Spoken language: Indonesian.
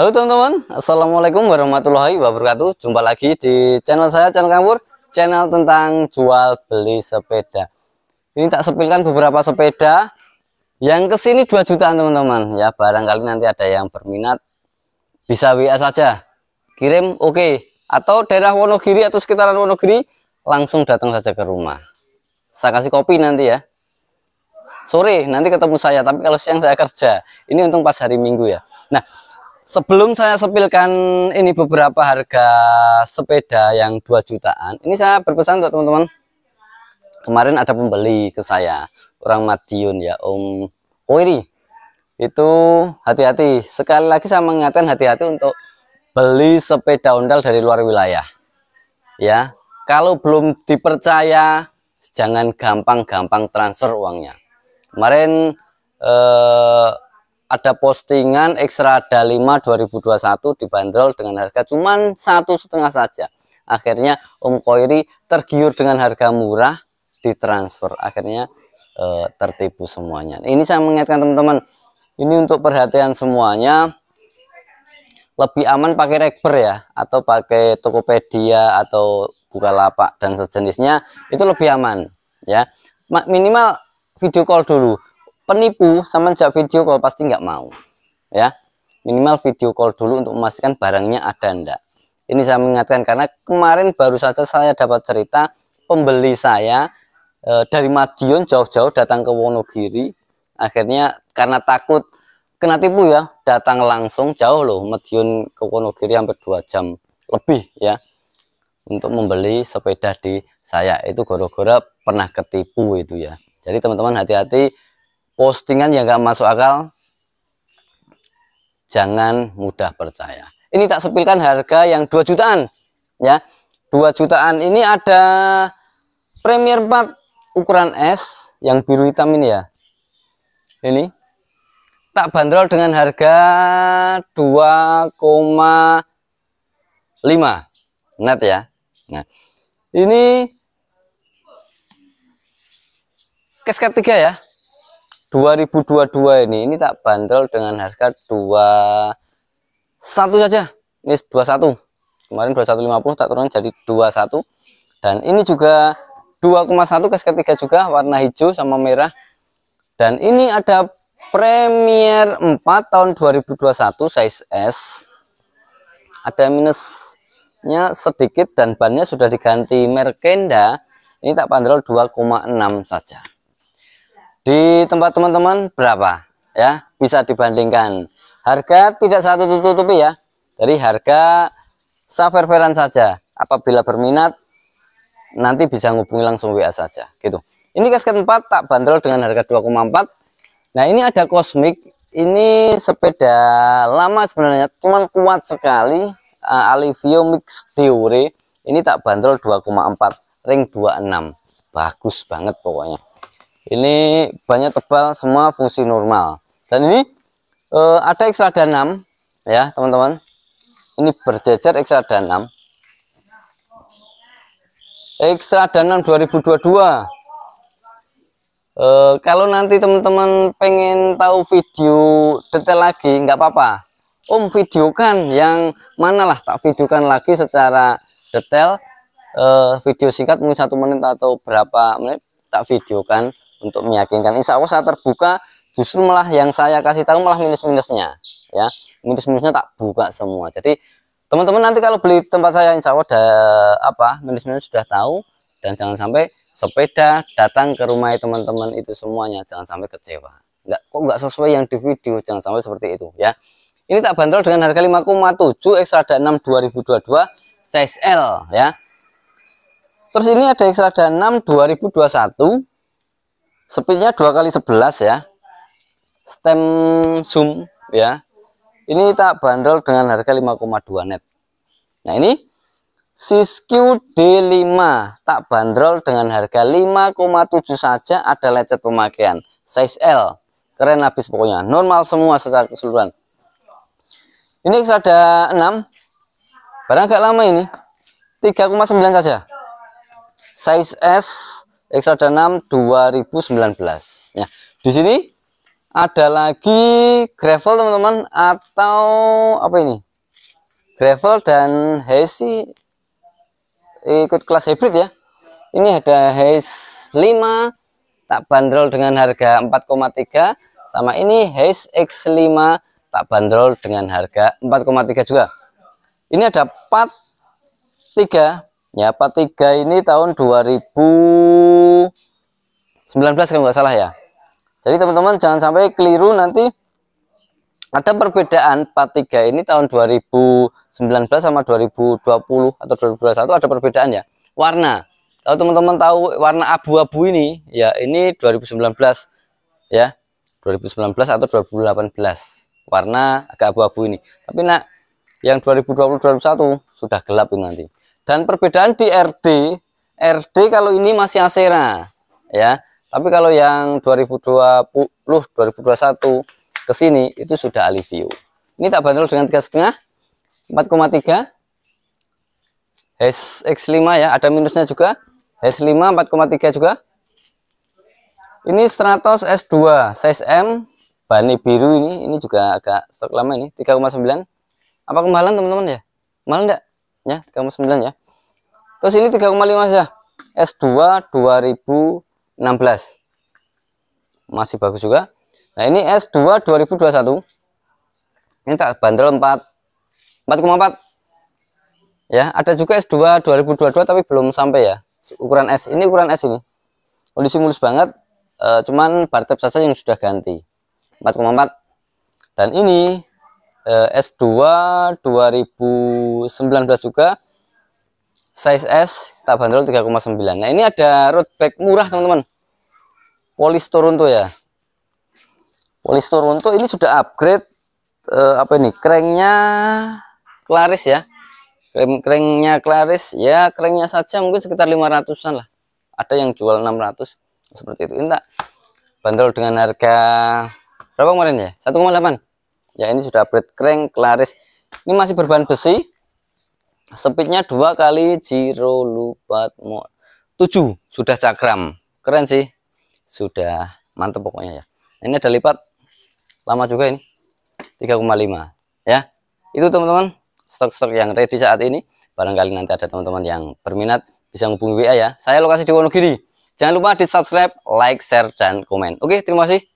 Halo teman-teman, Assalamualaikum warahmatullahi wabarakatuh Jumpa lagi di channel saya, channel Kampur Channel tentang jual beli sepeda Ini tak sepilkan beberapa sepeda Yang kesini 2 jutaan teman-teman Ya barangkali nanti ada yang berminat Bisa WA saja Kirim oke okay. Atau daerah Wonogiri atau sekitaran Wonogiri Langsung datang saja ke rumah Saya kasih kopi nanti ya sore nanti ketemu saya tapi kalau siang saya kerja ini untung pas hari minggu ya nah sebelum saya sepilkan ini beberapa harga sepeda yang 2 jutaan ini saya berpesan untuk teman-teman kemarin ada pembeli ke saya orang Madiun ya Om Koiri itu hati-hati sekali lagi saya mengingatkan hati-hati untuk beli sepeda ondal dari luar wilayah ya kalau belum dipercaya jangan gampang-gampang transfer uangnya kemarin eh, ada postingan Xrada 5 2021 dibanderol dengan harga cuman satu setengah saja. Akhirnya Om Koiri tergiur dengan harga murah ditransfer. Akhirnya e, tertipu semuanya. Ini saya mengingatkan teman-teman, ini untuk perhatian semuanya. Lebih aman pakai rekber ya atau pakai Tokopedia atau Bukalapak dan sejenisnya itu lebih aman ya. Minimal video call dulu penipu semenjak video call pasti nggak mau ya minimal video call dulu untuk memastikan barangnya ada enggak ini saya mengingatkan karena kemarin baru saja saya dapat cerita pembeli saya e, dari Madiun jauh-jauh datang ke Wonogiri akhirnya karena takut kena tipu ya datang langsung jauh loh Madiun ke Wonogiri hampir dua jam lebih ya untuk membeli sepeda di saya itu gara-gara pernah ketipu itu ya jadi teman-teman hati-hati postingan yang gak masuk akal jangan mudah percaya ini tak sepilkan harga yang 2 jutaan ya 2 jutaan ini ada Premier 4 ukuran S yang biru hitam ini ya ini tak bandrol dengan harga 2,5 net ya nah ini kesket 3 ya 2022 ini ini tak bandrol dengan harga 21 saja ini 21 kemarin 2150 tak turun jadi 21 dan ini juga 2,1 kes ketiga juga warna hijau sama merah dan ini ada Premier 4 tahun 2021 size S ada minusnya sedikit dan bannya sudah diganti merkenda ini tak bandrol 2,6 saja di tempat teman-teman berapa ya bisa dibandingkan harga tidak satu tutupi ya dari harga saferferan saja apabila berminat nanti bisa ngubungi langsung WA saja gitu ini kasket 4 tak bandrol dengan harga 2,4 nah ini ada kosmik ini sepeda lama sebenarnya cuman kuat sekali uh, Alivio Mix diure ini tak bandrol 2,4 ring 26 bagus banget pokoknya ini banyak tebal semua fungsi normal dan ini e, ada ekstrada 6 ya teman-teman ini berjejer ekstrada 6 ekstrada 6 2022 e, kalau nanti teman-teman pengen tahu video detail lagi nggak apa-apa om videokan yang mana lah tak videokan lagi secara detail e, video singkat mungkin satu menit atau berapa menit tak videokan untuk meyakinkan insya Allah saya terbuka justru malah yang saya kasih tahu malah minus-minusnya ya minus-minusnya tak buka semua jadi teman-teman nanti kalau beli tempat saya insya Allah ada apa minus-minus sudah tahu dan jangan sampai sepeda datang ke rumah teman-teman itu semuanya jangan sampai kecewa Enggak kok enggak sesuai yang di video jangan sampai seperti itu ya ini tak bantul dengan harga 5,7 Extrada 6 2022 size L ya terus ini ada Extrada 6 2021 Sepinya dua kali sebelas ya. Stem zoom ya. Ini tak bandrol dengan harga 5,2 net. Nah, ini Siskyu D5 tak bandrol dengan harga 5,7 saja ada lecet pemakaian size L keren habis pokoknya normal semua secara keseluruhan ini ada 6 barang agak lama ini 3,9 saja size S Exodus 6 2019 ya di sini ada lagi gravel teman-teman atau apa ini gravel dan hesi ikut kelas hybrid ya ini ada Hes 5 tak bandrol dengan harga 4,3 sama ini Hes X5 tak bandrol dengan harga 4,3 juga ini ada part 3 Nyapa tiga ini tahun 2019 kalau nggak salah ya. Jadi teman-teman jangan sampai keliru nanti ada perbedaan p 3 ini tahun 2019 sama 2020 atau 2021 ada perbedaan ya warna kalau teman-teman tahu warna abu-abu ini ya ini 2019 ya 2019 atau 2018 warna agak abu-abu ini tapi nak yang 2020 2021 sudah gelap ini nanti dan perbedaan di RD, RD kalau ini masih Asera ya. Tapi kalau yang 2020 2021 ke sini itu sudah Alivio. Ini tak bandel dengan setengah, 4,3 H X5 ya, ada minusnya juga. s 5 4,3 juga. Ini Stratos S2 size M bani biru ini ini juga agak stok lama ini 3,9. Apa kemahalan teman-teman ya? Malah enggak? ya 3,9 ya terus ini 3,5 saja S2 2016 masih bagus juga nah ini S2 2021 ini tak bandel 4 4,4 ya ada juga S2 2022 tapi belum sampai ya ukuran S ini ukuran S ini kondisi mulus banget e, cuman bar saja yang sudah ganti 4,4 dan ini uh, S2 2019 juga size S tak bandrol 3,9 nah ini ada road bag murah teman-teman polis Toronto ya polis Toronto ini sudah upgrade uh, apa ini kerennya Claris ya kerennya Claris ya kerennya saja mungkin sekitar 500an lah ada yang jual 600 seperti itu ini tak bandrol dengan harga berapa kemarin ya 1,8 ya ini sudah bread crank klaris ini masih berbahan besi speednya dua kali zero lupa tujuh sudah cakram keren sih sudah mantep pokoknya ya ini ada lipat lama juga ini 3,5 ya itu teman-teman stok-stok yang ready saat ini barangkali nanti ada teman-teman yang berminat bisa hubungi WA ya saya lokasi di Wonogiri jangan lupa di subscribe like share dan komen oke terima kasih